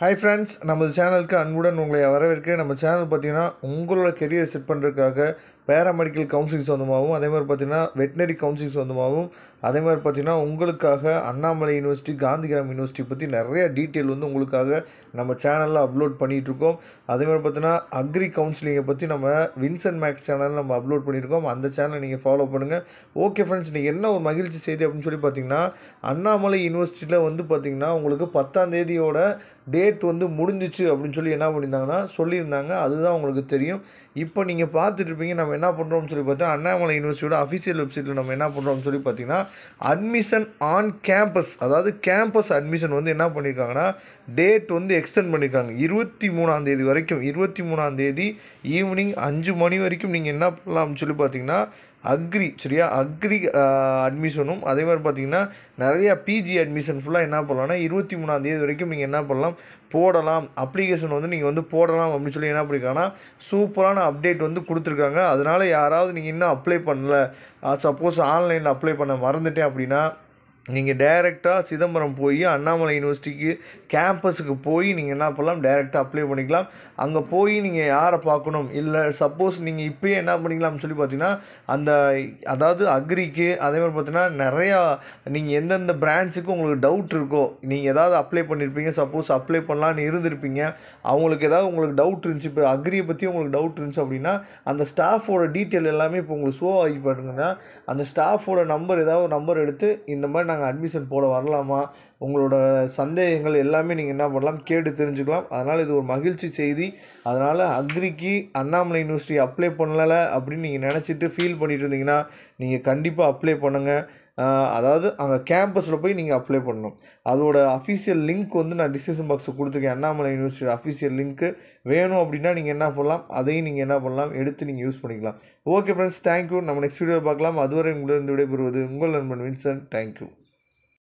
hi friends நம்ம சேனலுக்கு அன்புடன் உங்களை வரவேற்க நம்ம சேனல் பார்த்தீங்கன்னா உங்களோட கெரியர் செட் பண்ணுறதுக்காக பேராமெடிக்கல் கவுன்சிலிங் சொந்தமாகவும் அதே மாதிரி பார்த்திங்கன்னா வெட்டினரி கவுன்சிலிங் சொந்தமாகவும் அதே மாதிரி பார்த்திங்கன்னா உங்களுக்காக அண்ணாமலை யூனிவர்சிட்டி காந்திகிராம் யூனிவர்சிட்டி பற்றி நிறைய டீட்டெயில் வந்து உங்களுக்காக நம்ம சேனலில் அப்லோட் பண்ணிகிட்ருக்கோம் அதே மாதிரி பார்த்திங்கன்னா அக்ரி கவுன்சிலிங்கை பற்றி நம்ம வின்சன் மேக்ஸ் சேனலில் நம்ம அப்லோட் பண்ணியிருக்கோம் அந்த சேனலை நீங்கள் ஃபாலோ பண்ணுங்கள் ஓகே ஃப்ரெண்ட்ஸ் நீங்கள் என்ன ஒரு மகிழ்ச்சி செய்தி அப்படின்னு சொல்லி பார்த்தீங்கன்னா அண்ணாமலை யூனிவர்சிட்டியில் வந்து பார்த்திங்கன்னா உங்களுக்கு பத்தாம் தேதியோட டேட் வந்து முடிஞ்சிச்சு அப்படின்னு சொல்லி என்ன பண்ணியிருந்தாங்கன்னா சொல்லியிருந்தாங்க அதுதான் உங்களுக்கு தெரியும் இப்போ நீங்கள் பார்த்துட்ருப்பீங்க நம்ம என்ன பண்ணுறோம்னு சொல்லி பார்த்தா அண்ணாமலை யூனிவர்சிட்டியோட அஃபிஷியல் வெப்சைட்டில் நம்ம என்ன பண்ணுறோம்னு சொல்லி பார்த்தீங்கன்னா அட்மிஷன் ஆன் கேம்பஸ் அதாவது கேம்பஸ் அட்மிஷன் வந்து என்ன பண்ணியிருக்காங்கன்னா டேட் வந்து எக்ஸ்டெண்ட் பண்ணியிருக்காங்க இருபத்தி மூணாந்தேதி வரைக்கும் இருபத்தி மூணாந்தேதி ஈவினிங் அஞ்சு மணி வரைக்கும் நீங்கள் என்ன பண்ணலாம்னு சொல்லி பார்த்தீங்கன்னா அக்ரி சரியா அக்ரி அட்மிஷனும் அதே மாதிரி பார்த்தீங்கன்னா நிறையா பிஜி அட்மிஷன் ஃபுல்லாக என்ன பண்ணலாம்னா இருபத்தி மூணாந்தேதி வரைக்கும் நீங்கள் என்ன பண்ணலாம் போடலாம் அப்ளிகேஷன் வந்து நீங்கள் வந்து போடலாம் அப்படின்னு சொல்லி என்ன பண்ணியிருக்காங்கன்னா சூப்பரான அப்டேட் வந்து கொடுத்துருக்காங்க அதனால் யாராவது நீங்கள் இன்னும் அப்ளை பண்ணலை சப்போஸ் ஆன்லைனில் அப்ளை பண்ண மறந்துட்டேன் அப்படின்னா நீங்கள் டைரெக்டாக சிதம்பரம் போய் அண்ணாமலை யூனிவர்சிட்டிக்கு கேம்பஸுக்கு போய் நீங்கள் என்ன பண்ணலாம் டைரெக்டாக அப்ளை பண்ணிக்கலாம் அங்கே போய் நீங்கள் யாரை பார்க்கணும் இல்லை சப்போஸ் நீங்கள் இப்போயே என்ன பண்ணிக்கலாம்னு சொல்லி பார்த்தீங்கன்னா அந்த அதாவது அக்ரிக்கு அதே மாதிரி பார்த்தீங்கன்னா நிறையா நீங்கள் எந்தெந்த பிரான்ச்சுக்கு உங்களுக்கு டவுட் இருக்கோ நீங்கள் ஏதாவது அப்ளை பண்ணியிருப்பீங்க சப்போஸ் அப்ளை பண்ணலான்னு இருந்திருப்பீங்க அவங்களுக்கு ஏதாவது உங்களுக்கு டவுட் இருந்துச்சு இப்போ அக்ரியை பற்றி உங்களுக்கு டவுட் இருந்துச்சு அப்படின்னா அந்த ஸ்டாஃபோட டீட்டெயில் எல்லாமே இப்போ உங்களுக்கு ஷோ ஆகி பாருங்கன்னா அந்த ஸ்டாஃபோட நம்பர் ஏதாவது நம்பர் எடுத்து இந்த மாதிரி நாங்கள் நாங்கள் அட்மிஷன் போட வரலாமா உங்களோட சந்தேகங்கள் எல்லாமே நீங்கள் என்ன பண்ணலாம் கேட்டு தெரிஞ்சுக்கலாம் அதனால் இது ஒரு மகிழ்ச்சி செய்தி அதனால் அக்ரிக்கு அண்ணாமலை யூனிவர்சிட்டி அப்ளை பண்ணலை அப்படின்னு நீங்கள் நினச்சிட்டு ஃபீல் பண்ணிட்டு இருந்தீங்கன்னா நீங்கள் கண்டிப்பாக அப்ளை பண்ணுங்கள் அதாவது அங்கே கேம்பஸில் போய் நீங்கள் அப்ளை பண்ணணும் அதோட அஃபிஷியல் லிங்க் வந்து நான் டிஸ்கிரிப்ஷன் பாக்ஸில் கொடுத்துருக்கேன் அண்ணாமலை யூனிவர்சிட்டி அஃபீஷியல் லிங்க்கு வேணும் அப்படின்னா நீங்கள் என்ன பண்ணலாம் அதையும் நீங்கள் என்ன பண்ணலாம் எடுத்து நீங்கள் யூஸ் பண்ணிக்கலாம் ஓகே ஃப்ரெண்ட்ஸ் தேங்க்யூ நம்ம நெக்ஸ்ட் வீடியோ பார்க்கலாம் அதுவரை உங்களிருந்து விடைபெறுவது உங்கள் நண்பன் வின்சன் தேங்க்யூ